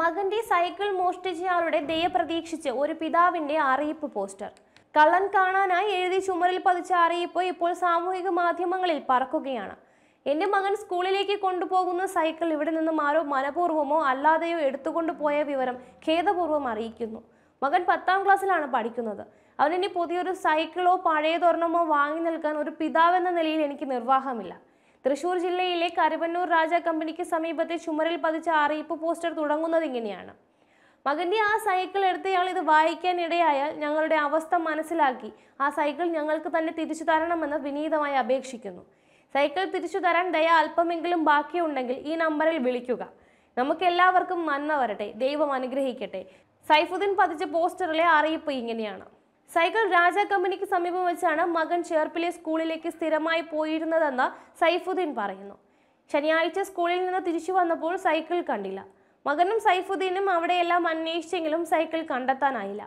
മകന്റെ സൈക്കിൾ മോഷ്ടിച്ചയാളുടെ ദയ പ്രതീക്ഷിച്ച് ഒരു പിതാവിന്റെ അറിയിപ്പ് പോസ്റ്റർ കള്ളൻ കാണാനായി എഴുതി ചുമരിൽ പതിച്ച അറിയിപ്പ് ഇപ്പോൾ സാമൂഹിക മാധ്യമങ്ങളിൽ പറക്കുകയാണ് എൻ്റെ മകൻ സ്കൂളിലേക്ക് കൊണ്ടുപോകുന്ന സൈക്കിൾ ഇവിടെ നിന്നും ആരോ മനപൂർവ്വമോ അല്ലാതെയോ എടുത്തുകൊണ്ട് പോയ വിവരം ഖേദപൂർവ്വം അറിയിക്കുന്നു മകൻ പത്താം ക്ലാസ്സിലാണ് പഠിക്കുന്നത് അവനിനി പുതിയൊരു സൈക്കിളോ പഴയതൊരെണ്ണമോ വാങ്ങി നൽകാൻ ഒരു പിതാവെന്ന നിലയിൽ എനിക്ക് നിർവാഹമില്ല തൃശൂർ ജില്ലയിലെ കരുവന്നൂർ രാജ കമ്പനിക്ക് സമീപത്തെ ചുമരിൽ പതിച്ച അറിയിപ്പ് പോസ്റ്റർ തുടങ്ങുന്നത് ഇങ്ങനെയാണ് മകന്റെ ആ സൈക്കിൾ എടുത്തയാൾ ഇത് വായിക്കാൻ ഇടയായാൽ ഞങ്ങളുടെ അവസ്ഥ മനസ്സിലാക്കി ആ സൈക്കിൾ ഞങ്ങൾക്ക് തന്നെ തിരിച്ചു തരണമെന്ന് വിനീതമായി അപേക്ഷിക്കുന്നു സൈക്കിൾ തിരിച്ചു തരാൻ ദയ അല്പമെങ്കിലും ബാക്കിയുണ്ടെങ്കിൽ ഈ നമ്പറിൽ വിളിക്കുക എല്ലാവർക്കും നന്മ വരട്ടെ ദൈവം അനുഗ്രഹിക്കട്ടെ സൈഫുദ്ദീൻ പതിച്ച പോസ്റ്ററിലെ അറിയിപ്പ് ഇങ്ങനെയാണ് സൈക്കിൾ രാജ കമ്പനിക്ക് സമീപം വെച്ചാണ് മകൻ ചേർപ്പിലെ സ്കൂളിലേക്ക് സ്ഥിരമായി പോയിരുന്നതെന്ന് സൈഫുദ്ദീൻ പറയുന്നു ശനിയാഴ്ച സ്കൂളിൽ നിന്ന് തിരിച്ചു വന്നപ്പോൾ സൈക്കിൾ കണ്ടില്ല മകനും സൈഫുദ്ദീനും അവിടെയെല്ലാം അന്വേഷിച്ചെങ്കിലും സൈക്കിൾ കണ്ടെത്താനായില്ല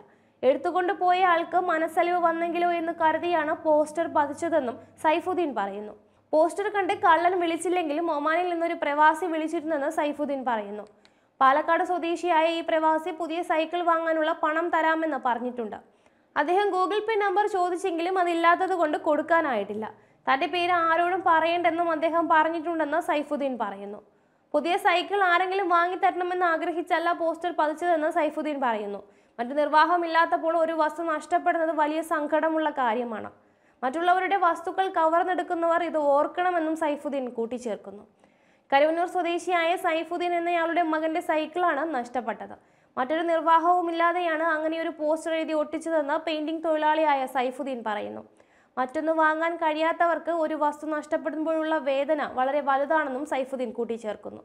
എടുത്തുകൊണ്ട് പോയ ആൾക്ക് മനസ്സലിവ് വന്നെങ്കിലോ എന്ന് കരുതിയാണ് പോസ്റ്റർ പതിച്ചതെന്നും സൈഫുദ്ദീൻ പറയുന്നു പോസ്റ്റർ കണ്ട് കള്ളൻ വിളിച്ചില്ലെങ്കിലും ഒമാനിൽ നിന്നൊരു പ്രവാസി വിളിച്ചിരുന്നെന്ന് സൈഫുദ്ദീൻ പറയുന്നു പാലക്കാട് സ്വദേശിയായ ഈ പ്രവാസി പുതിയ സൈക്കിൾ വാങ്ങാനുള്ള പണം തരാമെന്ന് പറഞ്ഞിട്ടുണ്ട് അദ്ദേഹം ഗൂഗിൾ പേ നമ്പർ ചോദിച്ചെങ്കിലും അതില്ലാത്തത് കൊണ്ട് കൊടുക്കാനായിട്ടില്ല തൻ്റെ പേര് ആരോടും പറയേണ്ടെന്നും അദ്ദേഹം പറഞ്ഞിട്ടുണ്ടെന്ന് സൈഫുദ്ദീൻ പറയുന്നു പുതിയ സൈക്കിൾ ആരെങ്കിലും വാങ്ങിത്തരണമെന്ന് ആഗ്രഹിച്ചല്ല പോസ്റ്റർ പതിച്ചതെന്ന് സൈഫുദ്ദീൻ പറയുന്നു മറ്റു നിർവാഹമില്ലാത്തപ്പോൾ ഒരു വസ്തു നഷ്ടപ്പെടുന്നത് വലിയ സങ്കടമുള്ള കാര്യമാണ് മറ്റുള്ളവരുടെ വസ്തുക്കൾ കവർന്നെടുക്കുന്നവർ ഇത് ഓർക്കണമെന്നും സൈഫുദ്ദീൻ കൂട്ടിച്ചേർക്കുന്നു കരുവന്നൂർ സ്വദേശിയായ സൈഫുദ്ദീൻ എന്നയാളുടെ മകന്റെ സൈക്കിളാണ് നഷ്ടപ്പെട്ടത് മറ്റൊരു നിർവാഹവുമില്ലാതെയാണ് ഒരു പോസ്റ്റർ എഴുതി ഒട്ടിച്ചതെന്ന് പെയിന്റിംഗ് തൊഴിലാളിയായ സൈഫുദ്ദീൻ പറയുന്നു മറ്റൊന്ന് വാങ്ങാൻ കഴിയാത്തവർക്ക് ഒരു വസ്തു നഷ്ടപ്പെടുമ്പോഴുള്ള വേദന വളരെ വലുതാണെന്നും സൈഫുദ്ദീൻ കൂട്ടിച്ചേർക്കുന്നു